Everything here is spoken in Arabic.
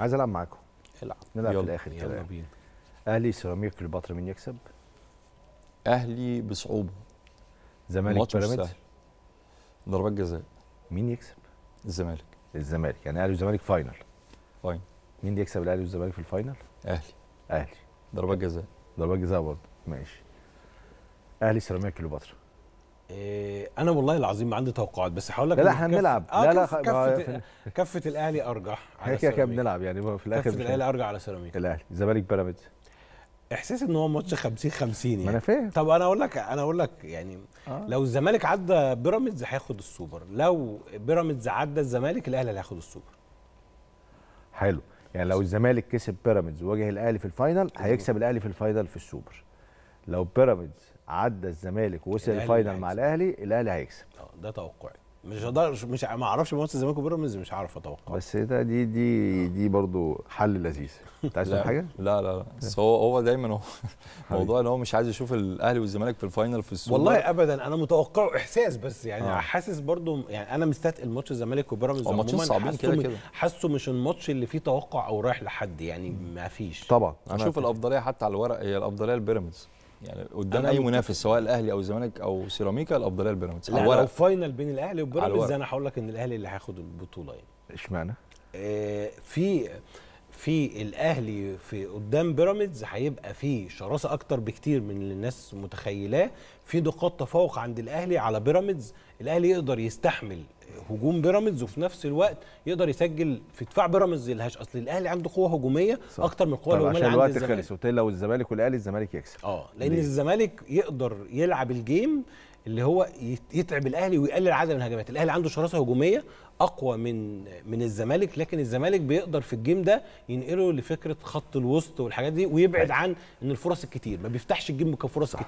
عايز العب معاكم العب نلعب في الاخر يلا بينا اهلي سيراميكا كليوباترا مين يكسب؟ اهلي بصعوبه زمالك بيراميدز ضربات جزاء مين يكسب؟ الزمالك الزمالك يعني اهلي وزمالك فاينل فاينل مين اللي يكسب الاهلي والزمالك في الفاينل؟ اهلي اهلي ضربات جزاء ضربات جزاء برضه ماشي اهلي سيراميكا كليوباترا إيه، انا والله العظيم ما عندي توقعات بس هقول لك لا لا احنا بنلعب آه، لا لا كفه كفه الاهلي ارجح على كده كده بنلعب يعني في الاخر كفه الاهلي ارجح على سيراميكا الاهلي الزمالك بيراميدز احساس ان هو ماتش 50 50 يعني ما انا فاهم طب انا اقول لك انا اقول لك يعني آه. لو الزمالك عدى بيراميدز هياخد السوبر لو بيراميدز عدى الزمالك الاهلي هياخد السوبر حلو يعني لو الزمالك كسب بيراميدز وواجه الاهلي في الفاينل هيكسب الاهلي في الفاينل في السوبر لو بيراميدز عدى الزمالك ووصل الفاينل مع الاهلي الاهلي هيكسب آه، ده توقعي مش هقدر مش ما اعرفش ماتش الزمالك وبيراميدز مش عارف اتوقع بس ده دي دي دي برضه حل لذيذ انت عايز حاجه لا لا لا بس هو هو دايما هو موضوع ان هو مش عايز يشوف الاهلي والزمالك في الفاينل في السوبر والله ابدا انا متوقعه احساس بس يعني آه. حاسس برضه يعني انا مستثقل ماتش الزمالك وبيراميدز عموما ماتشين صعبين كده كده حاسه مش الماتش اللي فيه توقع او رايح لحد يعني ما فيش طبعا انا اشوف الافضليه حتى على الورق هي الافضليه لبيراميدز يعني قدام اي منافس سواء الاهلي او الزمالك او سيراميكا الافضليه لبيراميدز لا لو فاينل بين الاهلي وبيراميدز انا هقول لك ان الاهلي اللي هياخد البطوله يعني اشمعنى؟ آه في في الاهلي في قدام بيراميدز هيبقى في شراسه اكتر بكتير من اللي الناس متخيلاه في نقاط تفوق عند الاهلي على بيراميدز الاهلي يقدر يستحمل هجوم بيراميدز وفي نفس الوقت يقدر يسجل في دفاع بيراميدز الهاش اصل الاهلي عنده قوه هجوميه صح. اكتر من القوه هجوميه عند الوقت الزمالك خلص قلت لو الزمالك والاهلي الزمالك يكسب اه لان ليه؟ الزمالك يقدر يلعب الجيم اللي هو يتعب الاهلي ويقلل عدد الهجمات الاهلي عنده شراسه هجوميه اقوى من من الزمالك لكن الزمالك بيقدر في الجيم ده ينقله لفكره خط الوسط والحاجات دي ويبعد أيوة. عن ان الفرص الكتير ما بيفتحش الجيم كفرص كتير